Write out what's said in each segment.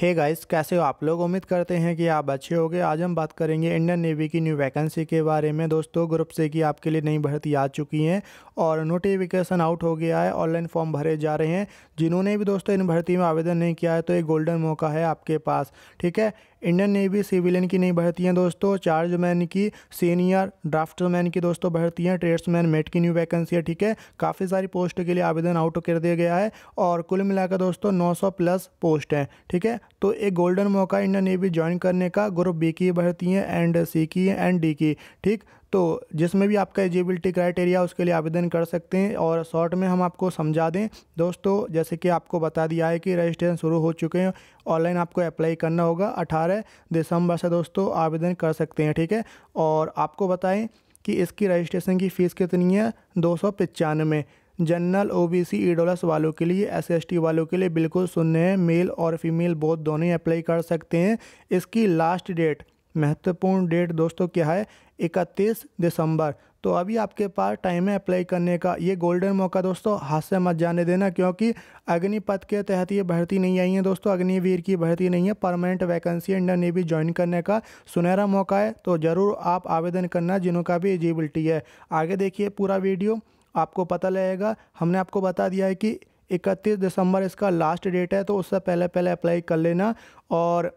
hey guys कैसे हो आप लोग उम्मीद करते हैं कि आप अच्छे होंगे आज हम बात करेंगे इंडियन नेवी की न्यू वैकेंसी के बारे में दोस्तों ग्रुप से कि आपके लिए नई भर्ती आ चुकी हैं और नोटिफिकेशन आउट हो गया है ऑनलाइन फॉर्म भरे जा रहे हैं जिन्होंने भी दोस्तों इन भर्ती में आवेदन नहीं किया है तो एक गोल्डन मौका है आपके पास ठीक है इंडियन नेवी सिविलियन की नहीं भर्ती हैं दोस्तों चार्जमैन की सीनियर ड्राफ्टमैन की दोस्तों भर्ती हैं ट्रेड्समैन मेट की न्यू वैकेंसी है ठीक है काफ़ी सारी पोस्ट के लिए आवेदन आउट कर दिया गया है और कुल मिलाकर दोस्तों 900 प्लस पोस्ट हैं ठीक है तो एक गोल्डन मौका इंडियन नेवी ज्वाइन करने का ग्रुप बी की भर्ती हैं एंड सी की एंड डी की ठीक तो जिसमें भी आपका एलिजिबिलिटी क्राइटेरिया उसके लिए आवेदन कर सकते हैं और शॉर्ट में हम आपको समझा दें दोस्तों जैसे कि आपको बता दिया है कि रजिस्ट्रेशन शुरू हो चुके हैं ऑनलाइन आपको अप्लाई करना होगा अठारह दिसंबर से दोस्तों आवेदन कर सकते हैं ठीक है और आपको बताएँ कि इसकी रजिस्ट्रेशन की फ़ीस कितनी है दो सौ पचानवे जनरल ओ बी सी ई वालों के लिए एस एस टी वालों के लिए बिल्कुल शून्य है मेल और फीमेल बोथ दोनों ही अप्लाई कर सकते हैं इसकी लास्ट डेट महत्वपूर्ण डेट दोस्तों क्या है इकतीस दिसंबर तो अभी आपके पास टाइम है अप्लाई करने का ये गोल्डन मौका दोस्तों हाथ से मत जाने देना क्योंकि अग्निपथ के तहत ये भर्ती नहीं आई है दोस्तों अग्निवीर की भर्ती नहीं है permanent vacancy Indian Navy join करने का सुनहरा मौका है तो ज़रूर आप आवेदन करना जिनका भी एलिजिबिलिटी है आगे देखिए पूरा वीडियो आपको पता लगेगा हमने आपको बता दिया है कि इकतीस दिसंबर इसका लास्ट डेट है तो उससे पहले पहले अप्लाई कर लेना और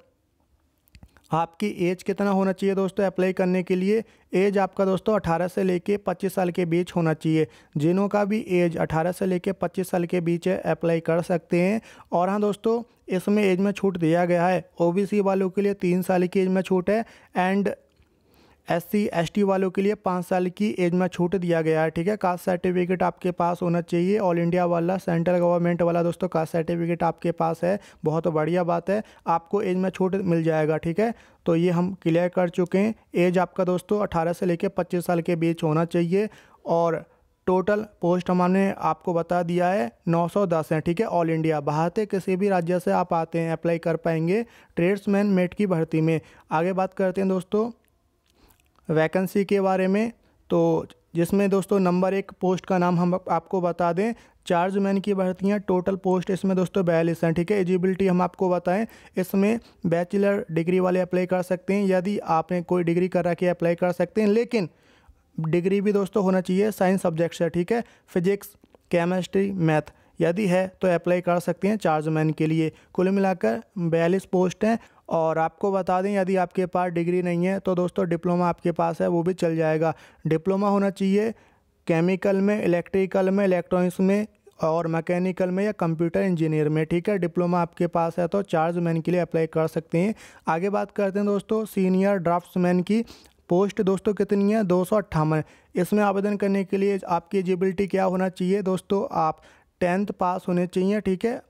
आपकी एज कितना होना चाहिए दोस्तों अप्लाई करने के लिए एज आपका दोस्तों 18 से लेके 25 साल के बीच होना चाहिए जिनों का भी एज 18 से लेके 25 साल के बीच है अप्लाई कर सकते हैं और हाँ दोस्तों इसमें एज में छूट दिया गया है ओबीसी वालों के लिए तीन साल की एज में छूट है एंड एस सी वालों के लिए पाँच साल की एज में छूट दिया गया है ठीक है कास्ट सर्टिफिकेट आपके पास होना चाहिए ऑल इंडिया वाला सेंट्रल गवर्नमेंट वाला दोस्तों कास्ट सर्टिफिकेट आपके पास है बहुत बढ़िया बात है आपको एज में छूट मिल जाएगा ठीक है तो ये हम क्लियर कर चुके हैं एज आपका दोस्तों अठारह से लेकर पच्चीस साल के बीच होना चाहिए और टोटल पोस्ट हमने आपको बता दिया है 910 है ठीक है ऑल इंडिया बाहर से किसी भी राज्य से आप आते हैं अप्लाई कर पाएंगे ट्रेड्समैन मेट की भर्ती में आगे बात करते हैं दोस्तों वैकेंसी के बारे में तो जिसमें दोस्तों नंबर एक पोस्ट का नाम हम आपको बता दें चार्ज मैन की भर्तियाँ टोटल पोस्ट इसमें दोस्तों बयालीस हैं ठीक है एलिजिबिलिटी हम आपको बताएं इसमें बैचलर डिग्री वाले अप्लाई कर सकते हैं यदि आपने कोई डिग्री कर रखी है अप्लाई कर सकते हैं लेकिन डिग्री भी दोस्तों होना चाहिए साइंस सब्जेक्ट से ठीक है फिजिक्स केमिस्ट्री मैथ यदि है तो अप्लाई कर सकते हैं चार्जमैन के लिए कुल मिलाकर बयालीस पोस्ट हैं और आपको बता दें यदि आपके पास डिग्री नहीं है तो दोस्तों डिप्लोमा आपके पास है वो भी चल जाएगा डिप्लोमा होना चाहिए केमिकल में इलेक्ट्रिकल में इलेक्ट्रॉनिक्स में और मैकेनिकल में या कंप्यूटर इंजीनियर में ठीक है डिप्लोमा आपके पास है तो चार्ज मैन के लिए अप्लाई कर सकते हैं आगे बात करते हैं दोस्तों सीनियर ड्राफ्ट्समैन की पोस्ट दोस्तों कितनी है दो इसमें आवेदन करने के लिए आपकी एलिजिबिलिटी क्या होना चाहिए दोस्तों आप टेंथ पास होने चाहिए ठीक है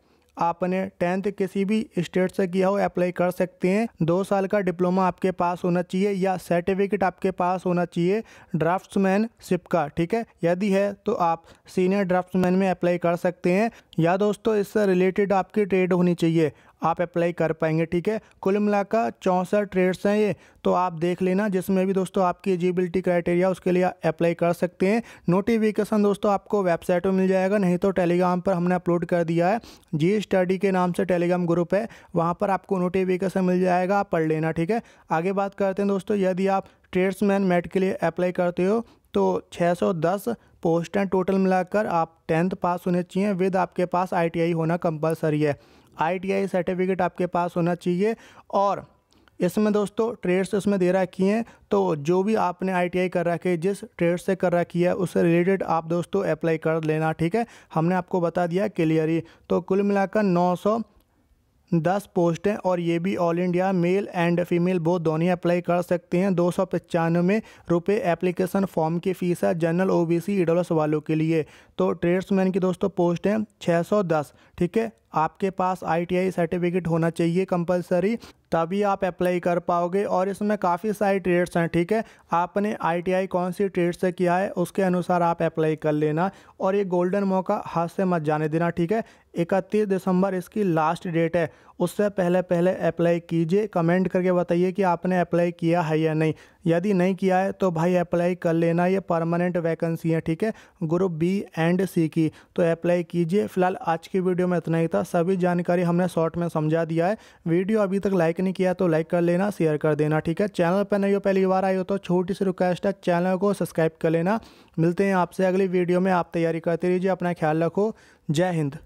आपने टेंथ किसी भी स्टेट से किया हो अप्लाई कर सकते हैं दो साल का डिप्लोमा आपके पास होना चाहिए या सर्टिफिकेट आपके पास होना चाहिए ड्राफ्ट्समैनशिप का ठीक है यदि है तो आप सीनियर ड्राफ्ट्समैन में अप्लाई कर सकते हैं या दोस्तों इससे रिलेटेड आपकी ट्रेड होनी चाहिए आप अप्लाई कर पाएंगे ठीक है कुल मिलाकर चौंसठ ट्रेड्स हैं ये तो आप देख लेना जिसमें भी दोस्तों आपकी एलिजिबिलिटी क्राइटेरिया उसके लिए अप्लाई कर सकते हैं नोटिफिकेशन दोस्तों आपको वेबसाइट पर मिल जाएगा नहीं तो टेलीग्राम पर हमने अपलोड कर दिया है जी स्टडी के नाम से टेलीग्राम ग्रुप है वहाँ पर आपको नोटिफिकेशन मिल जाएगा आप पढ़ लेना ठीक है आगे बात करते हैं दोस्तों यदि आप ट्रेड्समैन मेट के लिए अप्लाई करते हो तो 610 पोस्ट हैं टोटल मिलाकर आप टेंथ पास होने चाहिए विद आपके पास आईटीआई होना कंपलसरी है आई सर्टिफिकेट आपके पास होना चाहिए और इसमें दोस्तों ट्रेड्स इसमें दे रखी हैं तो जो भी आपने आईटीआई कर रखी है जिस ट्रेड से कर रखी है उससे रिलेटेड आप दोस्तों अप्लाई कर लेना ठीक है हमने आपको बता दिया क्लियरली तो कुल मिलाकर नौ सौ दस पोस्ट हैं और ये भी all India male and female both दोनों अप्लाई कर सकते हैं दो सौ पचानवे रुपये एप्लीकेशन फॉर्म की फ़ीस है जनरल ओ बी सी वालों के लिए तो ट्रेड्समैन की दोस्तों पोस्ट हैं छः सौ दस ठीक है आपके पास आई सर्टिफिकेट होना चाहिए कंपलसरी तभी आप अप्लाई कर पाओगे और इसमें काफ़ी सारे ट्रेड्स हैं ठीक है आपने आईटीआई कौन सी ट्रेड से किया है उसके अनुसार आप अप्लाई कर लेना और ये गोल्डन मौका हाथ से मत जाने देना ठीक है इकतीस दिसंबर इसकी लास्ट डेट है उससे पहले पहले अप्लाई कीजिए कमेंट करके बताइए कि आपने अप्लाई किया है या नहीं यदि नहीं किया है तो भाई अप्लाई कर लेना ये परमानेंट वैकेंसी है ठीक है ग्रुप बी एंड सी की तो अप्लाई कीजिए फिलहाल आज की वीडियो में इतना ही था सभी जानकारी हमने शॉर्ट में समझा दिया है वीडियो अभी तक लाइक नहीं किया तो लाइक कर लेना शेयर कर देना ठीक है चैनल पर नहीं हो पहली बार आई हो तो छोटी सी रिक्वेस्ट है चैनल को सब्सक्राइब कर लेना मिलते हैं आपसे अगली वीडियो में आप तैयारी करते रहिए अपना ख्याल रखो जय हिंद